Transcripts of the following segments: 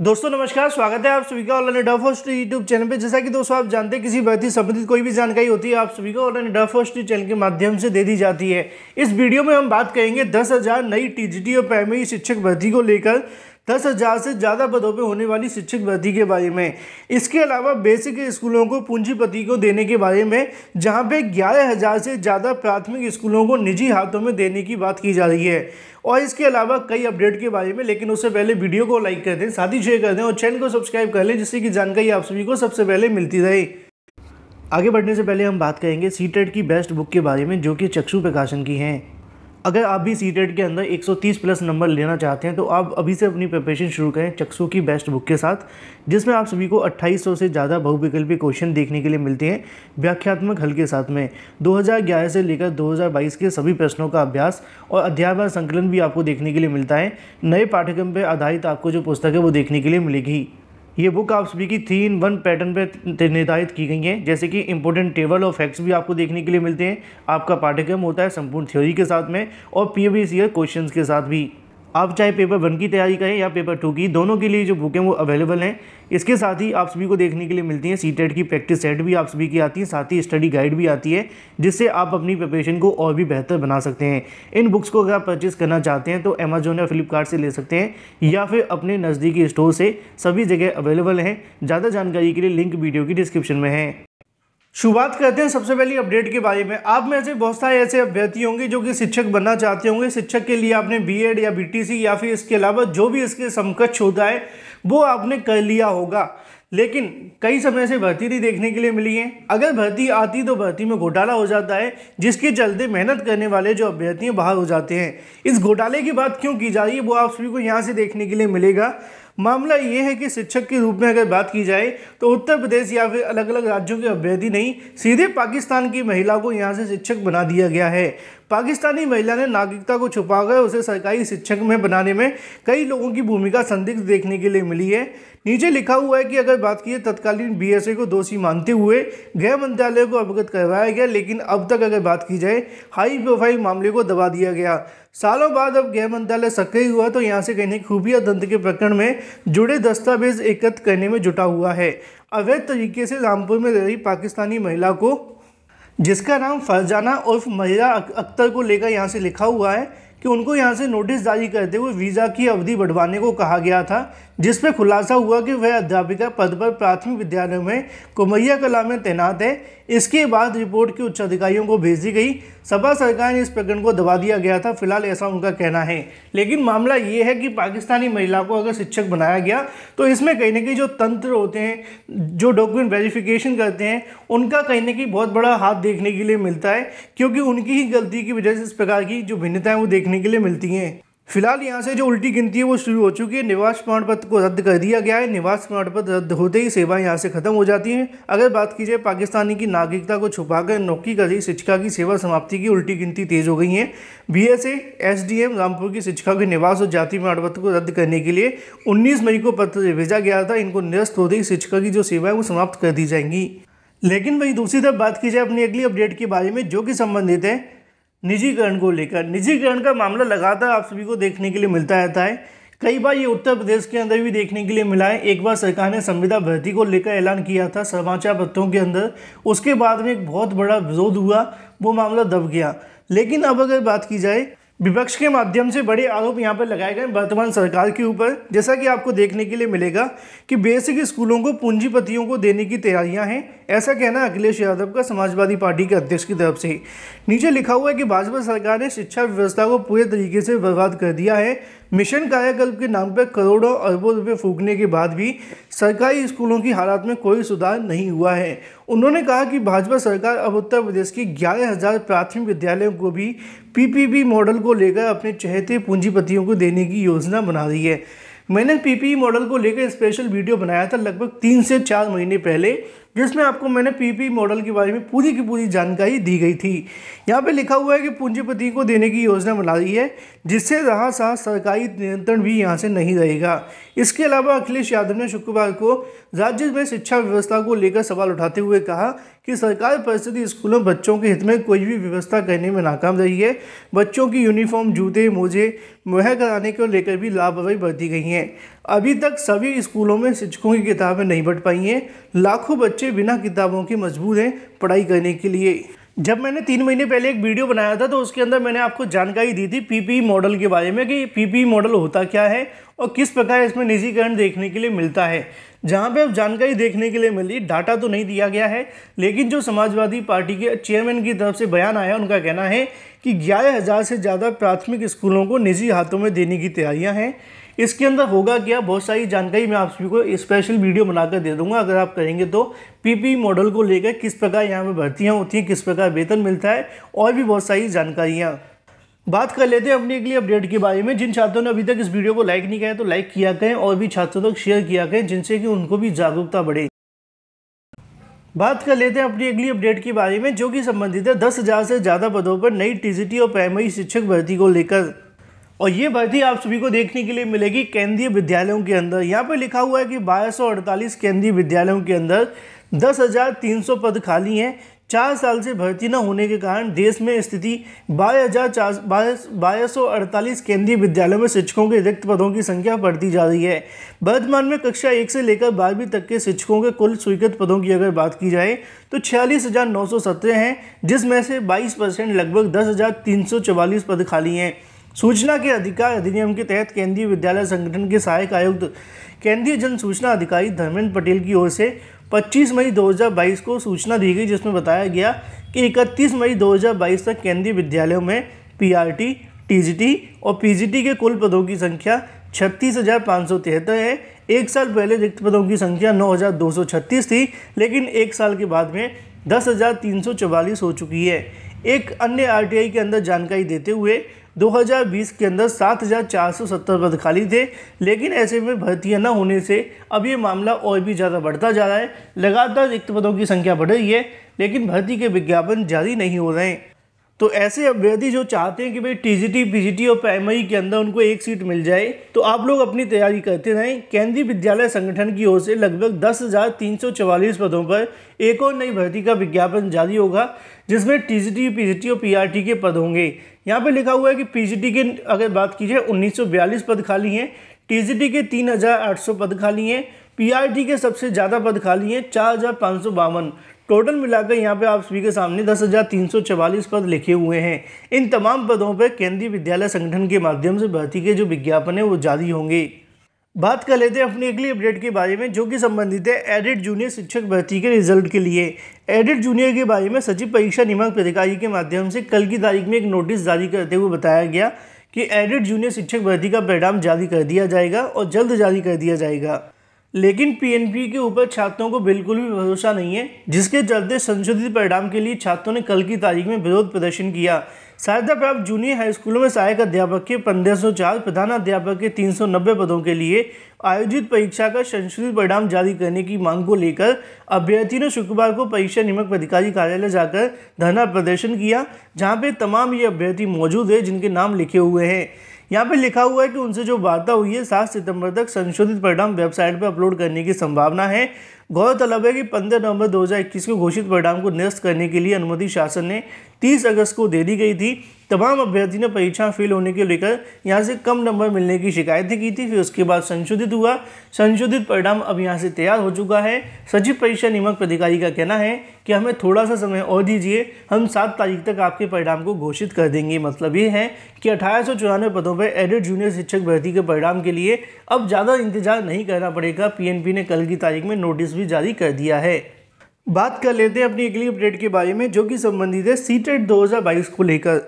दोस्तों नमस्कार स्वागत है आप सभी का ऑनलाइन डफ होस्ट यूट्यूब चैनल पे जैसा कि दोस्तों आप जानते हैं किसी व्यक्ति संबंधित कोई भी जानकारी होती है आप सभी का ऑनलाइन डफ होस्ट चैनल के माध्यम से दे दी जाती है इस वीडियो में हम बात करेंगे दस हज़ार नई टी और प्राइमरी शिक्षक भर्ती को लेकर दस हज़ार से ज़्यादा पदों पर होने वाली शिक्षक भर्ती के बारे में इसके अलावा बेसिक स्कूलों को पूंजीपति को देने के बारे में जहाँ पे ग्यारह हज़ार से ज़्यादा प्राथमिक स्कूलों को निजी हाथों में देने की बात की जा रही है और इसके अलावा कई अपडेट के बारे में लेकिन उससे पहले वीडियो को लाइक कर दें साथ ही शेयर कर दें और चैनल को सब्सक्राइब कर लें जिससे कि जानकारी आप सभी को सबसे पहले मिलती रहे आगे बढ़ने से पहले हम बात करेंगे सी टेट e की बेस्ट बुक के बारे में जो कि चक्षु प्रकाशन की हैं अगर आप भी सी e के अंदर 130 प्लस नंबर लेना चाहते हैं तो आप अभी से अपनी प्रिपरेशन शुरू करें चक्सू की बेस्ट बुक के साथ जिसमें आप सभी को 2800 से ज़्यादा बहुविकल्पी क्वेश्चन देखने के लिए मिलते हैं व्याख्यात्मक हल के साथ में 2011 से लेकर 2022 के सभी प्रश्नों का अभ्यास और अध्यापन संकलन भी आपको देखने के लिए मिलता है नए पाठ्यक्रम पर आधारित आपको जो पुस्तक है वो देखने के लिए मिलेगी ये बुक आप सभी की थ्री इन वन पैटर्न पे निर्धारित की गई हैं जैसे कि इंपॉर्टेंट टेबल और फैक्ट्स भी आपको देखने के लिए मिलते हैं आपका पाठ्यक्रम होता है संपूर्ण थ्योरी के साथ में और प्रीवियस ईयर क्वेश्चंस के साथ भी आप चाहे पेपर वन की तैयारी करें या पेपर टू की दोनों के लिए जो बुक हैं वो अवेलेबल हैं इसके साथ ही आप सभी को देखने के लिए मिलती हैं सी e की प्रैक्टिस सेट भी आप सभी की आती है साथ ही स्टडी गाइड भी आती है जिससे आप अपनी प्रिपरेशन को और भी बेहतर बना सकते हैं इन बुक्स को अगर आप परचेज़ करना चाहते हैं तो अमेजोन या फ्लिपकार्ट से ले सकते हैं या फिर अपने नज़दीकी स्टोर से सभी जगह अवेलेबल हैं ज़्यादा जानकारी के लिए लिंक वीडियो की डिस्क्रिप्शन में है शुरुआत करते हैं सबसे पहली अपडेट के बारे में आप में से बहुत सारे ऐसे अभ्यर्थी होंगे जो कि शिक्षक बनना चाहते होंगे शिक्षक के लिए आपने बीएड या बीटीसी या फिर इसके अलावा जो भी इसके समकक्ष होता है वो आपने कर लिया होगा लेकिन कई समय से भर्ती नहीं देखने के लिए मिली है अगर भर्ती आती तो भर्ती में घोटाला हो जाता है जिसके चलते मेहनत करने वाले जो अभ्यर्थी बाहर हो जाते हैं इस घोटाले की बात क्यों की जा रही है वो आप सभी को यहाँ से देखने के लिए मिलेगा मामला ये है कि शिक्षक के रूप में अगर बात की जाए तो उत्तर प्रदेश या फिर अलग अलग राज्यों के अभ्यर्थी नहीं सीधे पाकिस्तान की महिला को यहाँ से शिक्षक बना दिया गया है पाकिस्तानी महिला ने नागरिकता को छुपाकर उसे सरकारी शिक्षक में बनाने में कई लोगों की भूमिका संदिग्ध देखने के लिए मिली है नीचे लिखा हुआ है कि अगर बात की तत्कालीन बीएसए को दोषी मानते हुए गृह मंत्रालय को अवगत करवाया गया लेकिन अब तक अगर बात की जाए हाई प्रोफाइल मामले को दबा दिया गया सालों बाद अब गृह मंत्रालय सक्रिय हुआ तो यहाँ से कहीं खुफिया दंत के प्रकरण में जुड़े दस्तावेज एकत्र करने में जुटा हुआ है अवैध तरीके से रामपुर में रही पाकिस्तानी महिला को जिसका नाम फरजाना उर्फ महिला अख्तर को लेकर यहाँ से लिखा हुआ है कि उनको यहाँ से नोटिस जारी करते हुए वीज़ा की अवधि बढ़वाने को कहा गया था जिस पर खुलासा हुआ कि वह अध्यापिका पद पर प्राथमिक विद्यालय में कुमैया कला में तैनात है इसके बाद रिपोर्ट के उच्च अधिकारियों को भेजी गई सपा सरकार ने इस प्रकरण को दबा दिया गया था फिलहाल ऐसा उनका कहना है लेकिन मामला ये है कि पाकिस्तानी महिला को अगर शिक्षक बनाया गया तो इसमें कहीं ना कहीं जो तंत्र होते हैं जो डॉक्यूमेंट वेरिफिकेशन करते हैं उनका कहीं ना कहीं बहुत बड़ा हाथ देखने के लिए मिलता है क्योंकि उनकी ही गलती की वजह से इस प्रकार की जो भिन्नता है वो देखने देखने के लिए मिलती हैं फिलहाल यहाँ से जो उल्टी गिनती है वो शुरू हो चुकी है निवास प्रमाण पत्र को रद्द कर दिया गया है निवास प्रमाण पत्र रद्द होते ही सेवाएं यहाँ से खत्म हो जाती हैं अगर बात की जाए पाकिस्तानी की नागरिकता को छुपाकर नौकरी कर रही शिक्षिका की सेवा समाप्ति की उल्टी गिनती तेज हो गई है बी एस एसडीएम रामपुर की शिक्षिका के निवास और जाति प्रमाण पत्र को रद्द करने के लिए उन्नीस मई को पत्र भेजा गया था इनको निरस्त होते ही शिक्षिका की जो सेवा है वो समाप्त कर दी जाएंगी लेकिन वहीं दूसरी तरफ बात की जाए अपनी अगली अपडेट के बारे में जो कि संबंधित है निजीकरण को लेकर निजीकरण का मामला लगातार आप सभी को देखने के लिए मिलता रहता है कई बार ये उत्तर प्रदेश के अंदर भी देखने के लिए मिला है एक बार सरकार ने संविदा भर्ती को लेकर ऐलान किया था समाचार पत्रों के अंदर उसके बाद में एक बहुत बड़ा विरोध हुआ वो मामला दब गया लेकिन अब अगर बात की जाए विपक्ष के माध्यम से बड़े आरोप यहाँ पर लगाए गए वर्तमान सरकार के ऊपर जैसा कि आपको देखने के लिए मिलेगा कि बेसिक स्कूलों को पूंजीपतियों को देने की तैयारियां हैं ऐसा कहना अखिलेश यादव का समाजवादी पार्टी के अध्यक्ष की तरफ से नीचे लिखा हुआ है कि भाजपा सरकार ने शिक्षा व्यवस्था को पूरे तरीके से बर्बाद कर दिया है मिशन कायाकल्प के नाम पर करोड़ों अरबों रुपये फूकने के बाद भी सरकारी स्कूलों की हालात में कोई सुधार नहीं हुआ है उन्होंने कहा कि भाजपा सरकार अब उत्तर प्रदेश की ग्यारह हज़ार प्राथमिक विद्यालयों को भी पीपीपी मॉडल को लेकर अपने चहेते पूंजीपतियों को देने की योजना बना रही है मैंने पीपीई मॉडल को लेकर स्पेशल वीडियो बनाया था लगभग तीन से चार महीने पहले जिसमें आपको मैंने पीपी मॉडल के बारे में पूरी की पूरी जानकारी दी गई थी यहाँ पे लिखा हुआ है कि पूंजीपति को देने की योजना बना रही है जिससे रहा सा सरकारी नियंत्रण भी यहाँ से नहीं रहेगा इसके अलावा अखिलेश यादव ने शुक्रवार को राज्य में शिक्षा व्यवस्था को लेकर सवाल उठाते हुए कहा कि सरकार परिस्थिति स्कूलों में बच्चों के हित में कोई भी व्यवस्था करने में नाकाम रही है बच्चों की यूनिफॉर्म जूते मोजे मुहैया कराने को लेकर भी लापरवाही बरती गई है अभी तक सभी स्कूलों में शिक्षकों की किताबें नहीं बढ़ पाई हैं लाखों बच्चे बिना किताबों के मजबूर हैं पढ़ाई करने के लिए जब मैंने तीन महीने पहले एक वीडियो बनाया था तो उसके अंदर मैंने आपको जानकारी दी थी पीपी मॉडल के बारे में कि पीपी मॉडल होता क्या है और किस प्रकार इसमें निजीकरण देखने के लिए मिलता है जहां पे अब जानकारी देखने के लिए मिली डाटा तो नहीं दिया गया है लेकिन जो समाजवादी पार्टी के चेयरमैन की तरफ से बयान आया उनका कहना है कि ग्यारह हज़ार से ज़्यादा प्राथमिक स्कूलों को निजी हाथों में देने की तैयारियाँ हैं इसके अंदर होगा क्या बहुत सारी जानकारी मैं आप सभी को स्पेशल वीडियो बनाकर दे दूंगा अगर आप करेंगे तो पीपी मॉडल को लेकर किस प्रकार यहाँ पर भर्तियाँ होती हैं किस प्रकार वेतन मिलता है और भी बहुत सारी जानकारियाँ बात कर लेते हैं अपनी अगली अपडेट के बारे में जिन छात्रों ने अभी तक इस वीडियो को लाइक नहीं किया है तो लाइक किया करें और भी छात्रों तक शेयर किया करें जिनसे कि उनको भी जागरूकता बढ़े बात कर लेते हैं अपनी अगली अपडेट के बारे में जो कि संबंधित है दस हज़ार से ज़्यादा पदों पर नई टीजीटी और प्राइमरी शिक्षक भर्ती को लेकर और ये भर्ती आप सभी को देखने के लिए मिलेगी केंद्रीय विद्यालयों के अंदर यहाँ पर लिखा हुआ है कि बारह केंद्रीय विद्यालयों के अंदर दस पद खाली हैं चार साल से भर्ती न होने के कारण देश में स्थिति बारह हज़ार चार बारह सौ अड़तालीस केंद्रीय विद्यालयों में शिक्षकों के रिक्त पदों की संख्या बढ़ती जा रही है वर्तमान में कक्षा एक से लेकर बारहवीं तक के शिक्षकों के कुल स्वीकृत पदों की अगर बात की जाए तो छियालीस हज़ार नौ सौ सत्रह हैं जिसमें से बाईस परसेंट लगभग दस हज़ार तीन सौ चवालीस पद खाली हैं सूचना के अधिकार अधिनियम के तहत केंद्रीय विद्यालय संगठन के सहायक आयुक्त केंद्रीय जन सूचना अधिकारी धर्मेंद्र पटेल की ओर से 25 मई 2022 को सूचना दी गई जिसमें बताया गया कि 31 मई 2022 तक केंद्रीय विद्यालयों में पीआरटी, टीजीटी और पीजीटी के कुल पदों की संख्या छत्तीस हज़ार पाँच सौ तिहत्तर है एक साल पहले रिक्त पदों की संख्या नौ हज़ार दो सौ छत्तीस थी लेकिन एक साल के बाद में दस हज़ार तीन सौ हो चुकी है एक अन्य आरटीआई के अंदर जानकारी देते हुए 2020 के अंदर 7,470 पद खाली थे लेकिन ऐसे में भर्तियां न होने से अब ये मामला और भी ज़्यादा बढ़ता जा रहा है लगातार रिक्त पदों की संख्या बढ़ रही है लेकिन भर्ती के विज्ञापन जारी नहीं हो रहे हैं तो ऐसे अभ्यर्थी जो चाहते हैं कि भाई टीजीटी पीजीटी और प्राइमरी के अंदर उनको एक सीट मिल जाए तो आप लोग अपनी तैयारी करते रहें केंद्रीय विद्यालय संगठन की ओर से लगभग दस हज़ार तीन सौ चवालीस पदों पर एक और नई भर्ती का विज्ञापन जारी होगा जिसमें टीजीटी पीजीटी और पीआरटी के पद होंगे यहाँ पर लिखा हुआ है कि पी के अगर बात की जाए उन्नीस पद खाली हैं टी के तीन पद खाली हैं पी के सबसे ज़्यादा पद खाली हैं चार टोटल मिलाकर यहाँ पे आप सभी के सामने दस हज़ार तीन सौ चवालीस पद लिखे हुए हैं इन तमाम पदों पर केंद्रीय विद्यालय संगठन के माध्यम से भर्ती के जो विज्ञापन है वो जारी होंगे बात कर लेते हैं अपनी अगली अपडेट के बारे में जो कि संबंधित है एडिट जूनियर शिक्षक भर्ती के रिजल्ट के लिए एडिट जूनियर के बारे में सचिव परीक्षा नियामक पदाधिकारी के माध्यम से कल की तारीख में एक नोटिस जारी करते हुए बताया गया कि एडिट जूनियर शिक्षक भर्ती का परिणाम जारी कर दिया जाएगा और जल्द जारी कर दिया जाएगा लेकिन पीएनपी के ऊपर छात्रों को बिल्कुल भी भरोसा नहीं है जिसके चलते संशोधित परिणाम के लिए छात्रों ने कल की तारीख में विरोध प्रदर्शन किया सहायता प्राप्त जूनियर हाई स्कूलों में सहायक अध्यापक के 1504 प्रधानाध्यापक के 390 पदों के लिए आयोजित परीक्षा का संशोधित परिणाम जारी करने की मांग को लेकर अभ्यर्थियों ने शुक्रवार को परीक्षा नियमक पदाधिकारी कार्यालय जाकर धरना प्रदर्शन किया जहां पे तमाम ये अभ्यर्थी मौजूद है जिनके नाम लिखे हुए हैं यहाँ पे लिखा हुआ है कि उनसे जो वार्ता हुई है सात सितंबर तक संशोधित परिणाम वेबसाइट पर अपलोड करने की संभावना है गौरतलब है कि 15 नवंबर 2021 को घोषित परिणाम को निरस्त करने के लिए अनुमति शासन ने 30 अगस्त को दे दी गई थी तमाम अभ्यर्थी ने परीक्षा फेल होने को लेकर यहाँ से कम नंबर मिलने की शिकायतें की थी फिर उसके बाद संशोधित हुआ संशोधित परिणाम अब यहाँ से तैयार हो चुका है सचिव परीक्षा नियमक प्राधिकारी का कहना है कि हमें थोड़ा सा समय और दीजिए हम सात तारीख तक आपके परिणाम को घोषित कर देंगे मतलब ये है कि अठारह पदों पर एडेड जूनियर शिक्षक भर्ती के परिणाम के लिए अब ज़्यादा इंतजार नहीं करना पड़ेगा पी ने कल की तारीख में नोटिस भी जारी कर दिया है बात कर लेते हैं अपनी अगली अपडेट के बारे में जो कि संबंधित है सीटेट 2022 को लेकर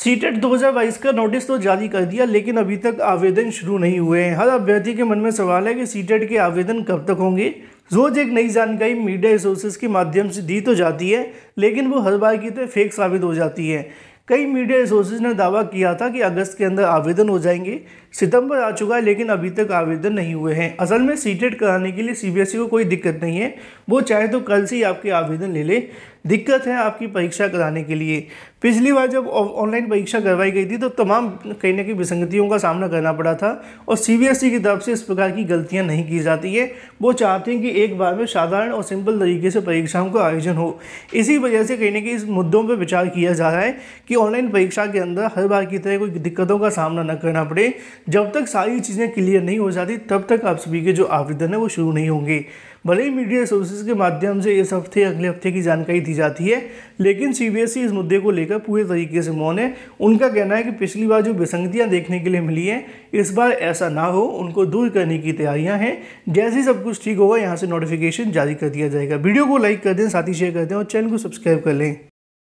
सीटेट 2022 का नोटिस तो जारी कर दिया लेकिन अभी तक आवेदन शुरू नहीं हुए हैं हर अभ्यर्थी के मन में सवाल है कि सीटेट के आवेदन कब तक होंगे रोज़ एक नई जानकारी मीडिया रिसोर्सेज के माध्यम से दी तो जाती है लेकिन वो हर बार की तरह फेक साबित हो जाती है कई मीडिया रिसोर्सेज ने दावा किया था कि अगस्त के अंदर आवेदन हो जाएंगे सितंबर आ चुका है लेकिन अभी तक आवेदन नहीं हुए हैं असल में सीटेट कराने के लिए सीबीएसई को कोई दिक्कत नहीं है वो चाहे तो कल से ही आपके आवेदन ले ले दिक्कत है आपकी परीक्षा कराने के लिए पिछली बार जब ऑनलाइन परीक्षा करवाई गई थी तो तमाम कहीं ना कहीं विसंगतियों का सामना करना पड़ा था और सीबीएसई e की तरफ से इस प्रकार की गलतियां नहीं की जाती है वो चाहते हैं कि एक बार में साधारण और सिंपल तरीके से परीक्षाओं का आयोजन हो इसी वजह से कहीं ना कहीं इस मुद्दों पर विचार किया जा रहा है कि ऑनलाइन परीक्षा के अंदर हर बार की तरह कोई दिक्कतों का सामना न करना पड़े जब तक सारी चीज़ें क्लियर नहीं हो जाती तब तक आप सभी के जो आवेदन है वो शुरू नहीं होंगे भले ही मीडिया सोर्सेज के माध्यम से इस हफ्ते अगले हफ्ते की जानकारी दी जाती है लेकिन सीबीएसई e इस मुद्दे को लेकर पूरे तरीके से मौन है उनका कहना है कि पिछली बार जो विसंगतियाँ देखने के लिए मिली हैं इस बार ऐसा ना हो उनको दूर करने की तैयारियाँ हैं जैसे ही सब कुछ ठीक होगा यहाँ से नोटिफिकेशन जारी कर दिया जाएगा वीडियो को लाइक कर दें साथ ही शेयर कर दें और चैनल को सब्सक्राइब कर लें